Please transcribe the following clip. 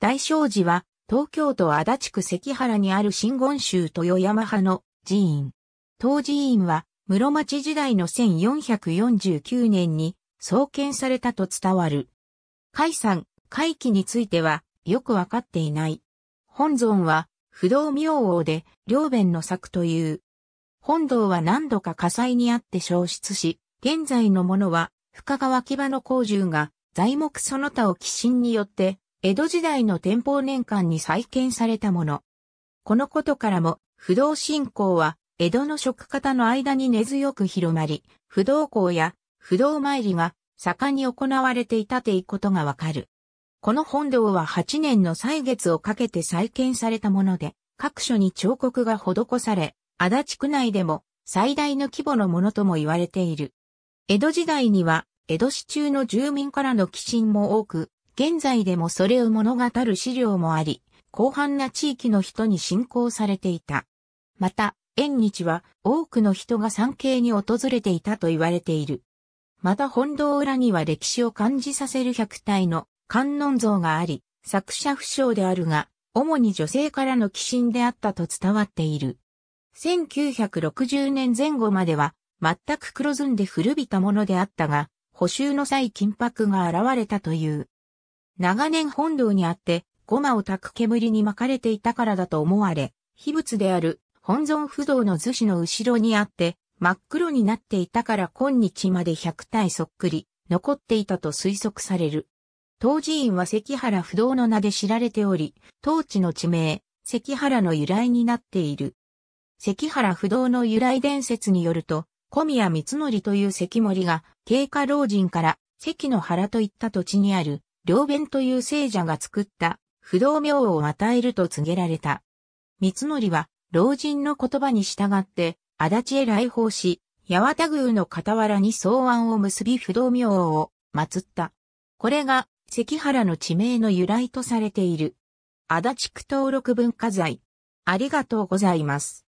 大正寺は、東京都足立区関原にある新言宗豊山派の寺院。当寺院は、室町時代の1449年に創建されたと伝わる。解山、回帰については、よくわかっていない。本尊は、不動明王で、両弁の作という。本堂は何度か火災にあって消失し、現在のものは、深川木場の工獣が、材木その他を寄進によって、江戸時代の天保年間に再建されたもの。このことからも、不動信仰は、江戸の職方の間に根強く広まり、不動校や不動参りが盛んに行われていたということがわかる。この本堂は8年の歳月をかけて再建されたもので、各所に彫刻が施され、足立区内でも最大の規模のものとも言われている。江戸時代には、江戸市中の住民からの寄進も多く、現在でもそれを物語る資料もあり、広範な地域の人に信仰されていた。また、縁日は多くの人が参詣に訪れていたと言われている。また本堂裏には歴史を感じさせる百体の観音像があり、作者不詳であるが、主に女性からの寄進であったと伝わっている。1960年前後までは、全く黒ずんで古びたものであったが、補修の際金箔が現れたという。長年本堂にあって、ゴマを焚く煙に巻かれていたからだと思われ、秘仏である本尊不動の図紙の後ろにあって、真っ黒になっていたから今日まで百体そっくり、残っていたと推測される。当寺院は関原不動の名で知られており、当地の地名、関原の由来になっている。関原不動の由来伝説によると、小宮光則という関森が、経過老人から関の原といった土地にある両弁という聖者が作った不動明王を与えると告げられた。三則は老人の言葉に従って足立へ来訪し、八幡宮の傍らに草案を結び不動明王を祀った。これが関原の地名の由来とされている。足立区登録文化財。ありがとうございます。